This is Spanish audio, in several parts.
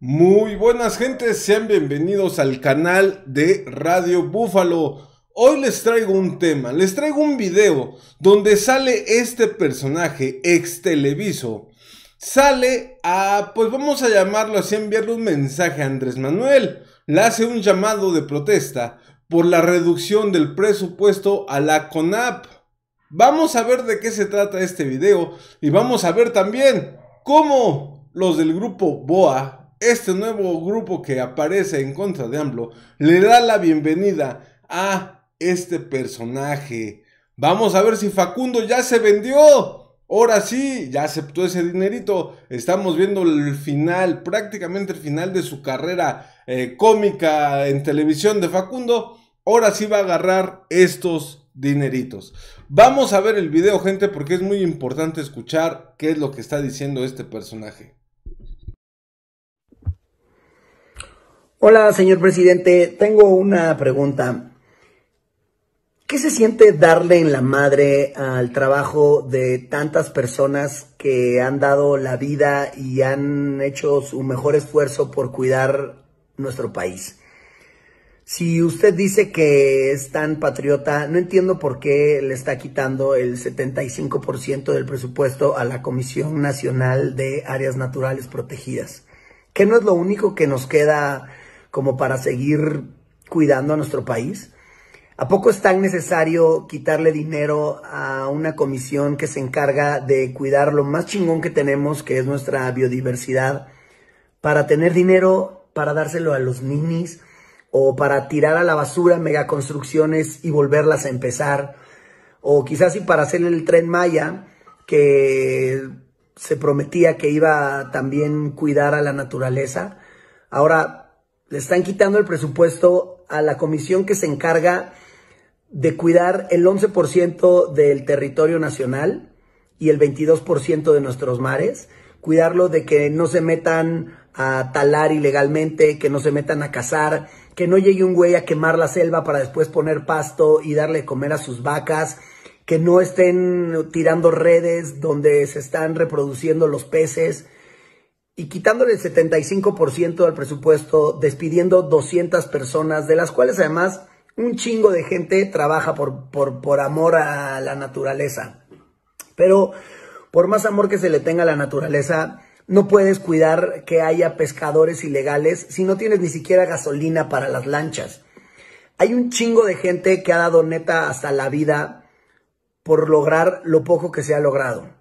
Muy buenas gentes, sean bienvenidos al canal de Radio Búfalo. Hoy les traigo un tema, les traigo un video donde sale este personaje ex televiso. Sale a, pues vamos a llamarlo así, enviarle un mensaje a Andrés Manuel. Le hace un llamado de protesta por la reducción del presupuesto a la CONAP. Vamos a ver de qué se trata este video y vamos a ver también cómo los del grupo BOA, este nuevo grupo que aparece en contra de AMLO le da la bienvenida a este personaje. Vamos a ver si Facundo ya se vendió. Ahora sí, ya aceptó ese dinerito. Estamos viendo el final, prácticamente el final de su carrera eh, cómica en televisión de Facundo. Ahora sí va a agarrar estos dineritos. Vamos a ver el video, gente, porque es muy importante escuchar qué es lo que está diciendo este personaje. Hola, señor presidente. Tengo una pregunta. ¿Qué se siente darle en la madre al trabajo de tantas personas que han dado la vida y han hecho su mejor esfuerzo por cuidar nuestro país? Si usted dice que es tan patriota, no entiendo por qué le está quitando el 75% del presupuesto a la Comisión Nacional de Áreas Naturales Protegidas, que no es lo único que nos queda como para seguir cuidando a nuestro país? ¿A poco es tan necesario quitarle dinero a una comisión que se encarga de cuidar lo más chingón que tenemos, que es nuestra biodiversidad, para tener dinero para dárselo a los ninis o para tirar a la basura megaconstrucciones y volverlas a empezar? O quizás y para hacer el tren Maya, que se prometía que iba a también cuidar a la naturaleza. Ahora le están quitando el presupuesto a la comisión que se encarga de cuidar el 11% del territorio nacional y el 22% de nuestros mares, cuidarlo de que no se metan a talar ilegalmente, que no se metan a cazar, que no llegue un güey a quemar la selva para después poner pasto y darle comer a sus vacas, que no estén tirando redes donde se están reproduciendo los peces y quitándole el 75% del presupuesto, despidiendo 200 personas, de las cuales además un chingo de gente trabaja por, por amor a la naturaleza. Pero por más amor que se le tenga a la naturaleza, no puedes cuidar que haya pescadores ilegales si no tienes ni siquiera gasolina para las lanchas. Hay un chingo de gente que ha dado neta hasta la vida por lograr lo poco que se ha logrado.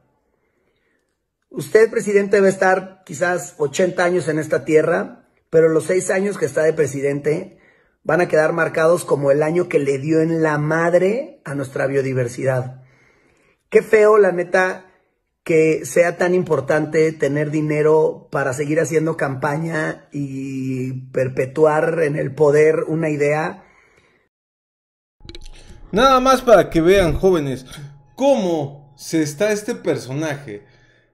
Usted, presidente, debe estar quizás 80 años en esta tierra, pero los seis años que está de presidente van a quedar marcados como el año que le dio en la madre a nuestra biodiversidad. Qué feo, la neta, que sea tan importante tener dinero para seguir haciendo campaña y perpetuar en el poder una idea. Nada más para que vean, jóvenes, cómo se está este personaje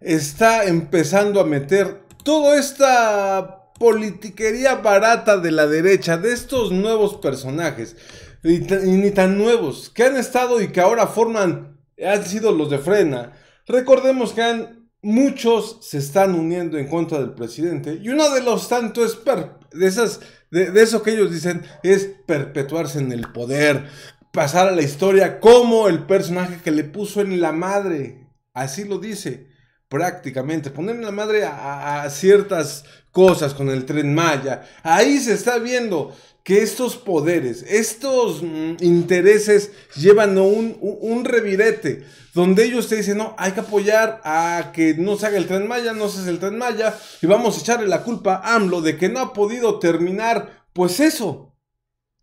está empezando a meter toda esta politiquería barata de la derecha, de estos nuevos personajes, y, ni tan nuevos, que han estado y que ahora forman, han sido los de frena. Recordemos que muchos se están uniendo en contra del presidente, y uno de los tantos de esas... de eso que ellos dicen es perpetuarse en el poder, pasar a la historia como el personaje que le puso en la madre. Así lo dice prácticamente, poner la madre a, ciertas cosas con el tren Maya. Ahí se está viendo que estos poderes, estos mm, intereses llevan a un, un, revirete, donde ellos te dicen, no, hay que apoyar a que no se haga el tren Maya, no se hace el tren Maya, y vamos a echarle la culpa a AMLO de que no ha podido terminar, pues eso,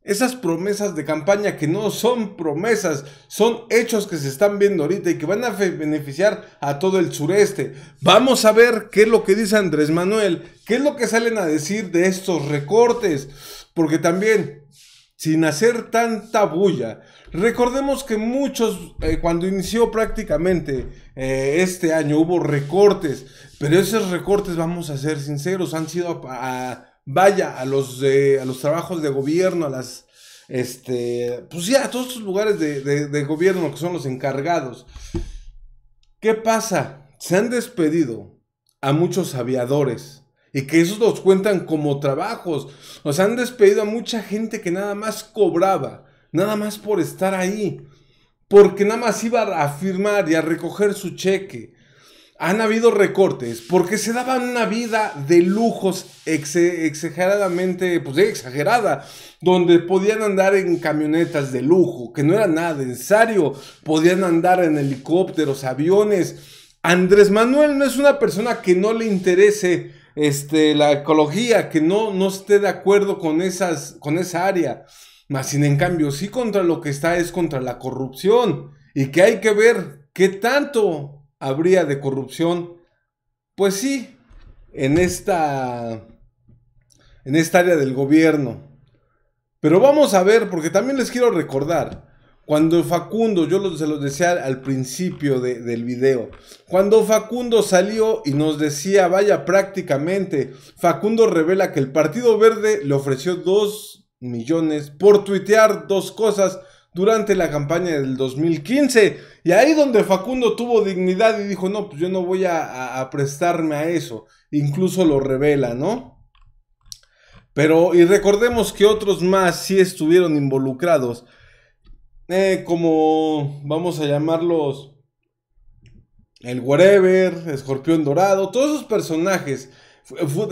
esas promesas de campaña que no son promesas, son hechos que se están viendo ahorita y que van a beneficiar a todo el sureste. Vamos a ver qué es lo que dice Andrés Manuel, qué es lo que salen a decir de estos recortes, porque también, sin hacer tanta bulla, recordemos que muchos, eh, cuando inició prácticamente eh, este año, hubo recortes, pero esos recortes, vamos a ser sinceros, han sido a vaya a los, a los trabajos de gobierno, a las, este, pues ya, a todos estos lugares de, gobierno que son los encargados. ¿Qué pasa? Se han despedido a muchos aviadores y que esos los cuentan como trabajos. Nos han despedido a mucha gente que nada más cobraba, nada más por estar ahí, porque nada más iba a firmar y a recoger su cheque han habido recortes porque se daban una vida de lujos exageradamente, pues exagerada, donde podían andar en camionetas de lujo, que no era nada necesario, podían andar en helicópteros, aviones. Andrés Manuel no es una persona que no le interese este, la ecología, que no, no esté de acuerdo con, esas, con esa área. más sin en cambio, sí contra lo que está es contra la corrupción y que hay que ver qué tanto habría de corrupción. Pues sí, en esta, en esta área del gobierno. Pero vamos a ver, porque también les quiero recordar, cuando Facundo, yo se los decía al principio del video, cuando Facundo salió y nos decía, vaya prácticamente, Facundo revela que el Partido Verde le ofreció 2 millones por tuitear dos cosas durante la campaña del 2015. Y ahí donde Facundo tuvo dignidad y dijo, no, pues yo no voy a, prestarme a eso. Incluso lo revela, ¿no? Pero, y recordemos que otros más sí estuvieron involucrados. Eh, como vamos a llamarlos el Whatever, Escorpión Dorado, todos esos personajes,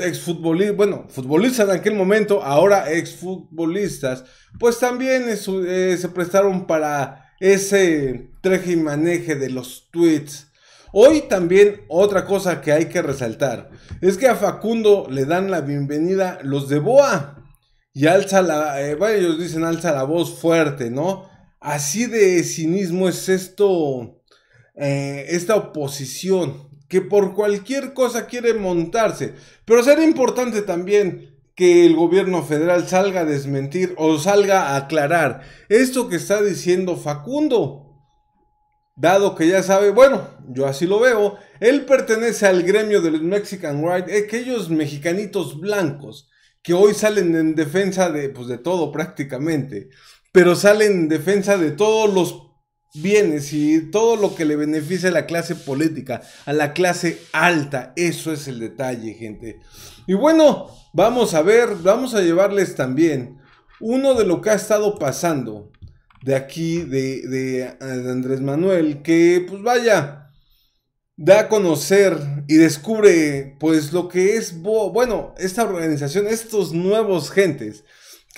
exfutbolistas, bueno, futbolistas en aquel momento, ahora exfutbolistas, pues también eh, se prestaron para ese treje y maneje de los tweets. Hoy también otra cosa que hay que resaltar es que a Facundo le dan la bienvenida los de Boa y alza la, eh, ellos dicen alza la voz fuerte, ¿no? Así de cinismo es esto, eh, esta oposición que por cualquier cosa quiere montarse. Pero será importante también que el gobierno federal salga a desmentir o salga a aclarar esto que está diciendo Facundo. Dado que ya sabe, bueno, yo así lo veo, él pertenece al gremio del Mexican Right, eh, aquellos mexicanitos blancos que hoy salen en defensa de, pues, de todo prácticamente, pero salen en defensa de todos los bienes y todo lo que le beneficia a la clase política, a la clase alta. Eso es el detalle, gente. Y bueno, vamos a ver, vamos a llevarles también uno de lo que ha estado pasando de aquí, de, eh, Andrés Manuel, que pues vaya, da a conocer y descubre pues lo que es, bueno, esta organización, estos nuevos gentes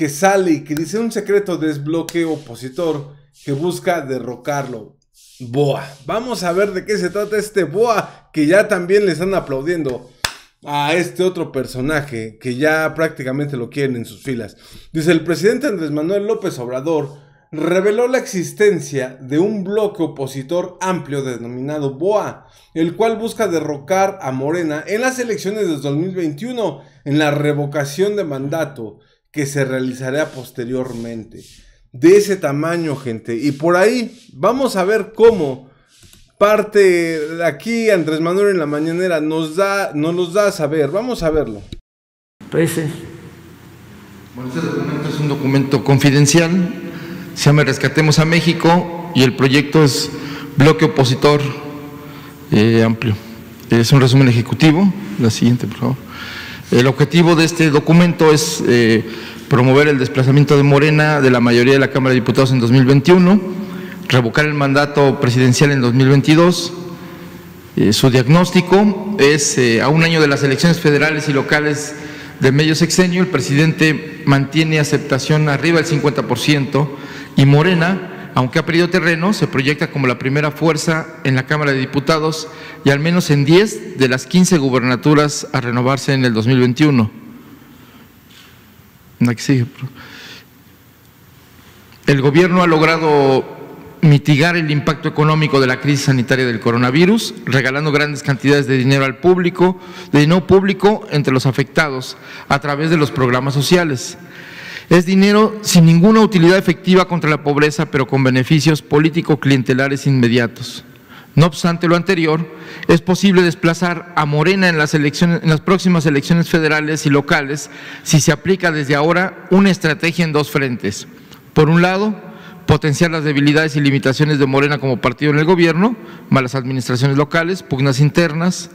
que sale y que dice un secreto desbloqueo opositor que busca derrocarlo. Boa. Vamos a ver de qué se trata este Boa que ya también le están aplaudiendo a este otro personaje que ya prácticamente lo quieren en sus filas. Dice el presidente Andrés Manuel López Obrador reveló la existencia de un bloque opositor amplio denominado BOA, el cual busca derrocar a Morena en las elecciones de 2021 en la revocación de mandato que se realizará posteriormente. De ese tamaño, gente. Y por ahí vamos a ver cómo parte aquí Andrés Manuel en la mañanera nos da, nos los da a saber. Vamos a verlo. pese Bueno, este documento es un documento confidencial. Se llama Rescatemos a México y el proyecto es bloque opositor eh, amplio. Es un resumen ejecutivo. La siguiente, por favor. El objetivo de este documento es eh, promover el desplazamiento de Morena de la mayoría de la Cámara de Diputados en 2021, revocar el mandato presidencial en 2022. Eh, su diagnóstico es, eh, a un año de las elecciones federales y locales de medio sexenio, el presidente mantiene aceptación arriba del 50% y Morena aunque ha perdido terreno, se proyecta como la primera fuerza en la Cámara de Diputados y al menos en 10 de las 15 gubernaturas a renovarse en el 2021. El gobierno ha logrado mitigar el impacto económico de la crisis sanitaria del coronavirus, regalando grandes cantidades de dinero al público, de no público entre los afectados, a través de los programas sociales. Es dinero sin ninguna utilidad efectiva contra la pobreza, pero con beneficios político-clientelares inmediatos. No obstante lo anterior, es posible desplazar a Morena en las, elecciones, en las próximas elecciones federales y locales si se aplica desde ahora una estrategia en dos frentes. Por un lado, potenciar las debilidades y limitaciones de Morena como partido en el gobierno, malas administraciones locales, pugnas internas,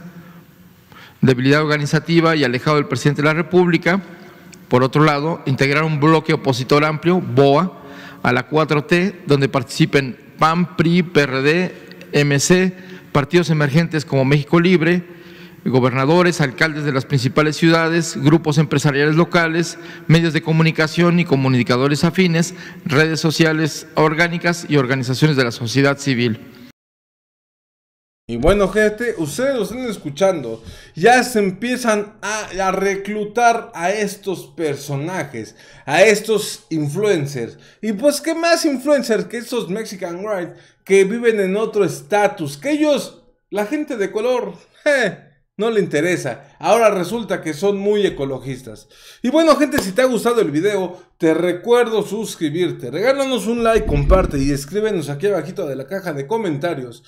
debilidad organizativa y alejado del presidente de la República, por otro lado, integrar un bloque opositor amplio, BOA, a la 4T, donde participen PAN, PRI, PRD, MC, partidos emergentes como México Libre, gobernadores, alcaldes de las principales ciudades, grupos empresariales locales, medios de comunicación y comunicadores afines, redes sociales orgánicas y organizaciones de la sociedad civil. Y bueno, gente, ustedes lo están escuchando. Ya se empiezan a, reclutar a estos personajes, a estos influencers. Y pues, ¿qué más influencers que estos Mexican Right que viven en otro estatus? Que ellos, la gente de color, eh, no le interesa. Ahora resulta que son muy ecologistas. Y bueno, gente, si te ha gustado el video, te recuerdo suscribirte. Regálanos un like, comparte y escríbenos aquí abajito de la caja de comentarios.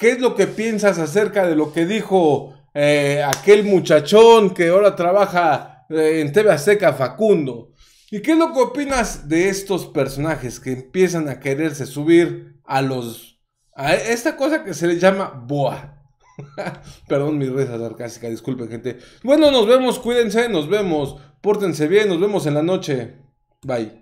¿Qué es lo que piensas acerca de lo que dijo eh, aquel muchachón que ahora trabaja eh, en TV Azteca, Facundo? ¿Y qué es lo que opinas de estos personajes que empiezan a quererse subir a los... a esta cosa que se le llama boa? Perdón mis risa sarcástica, disculpen gente. Bueno, nos vemos, cuídense, nos vemos, pórtense bien, nos vemos en la noche. Bye.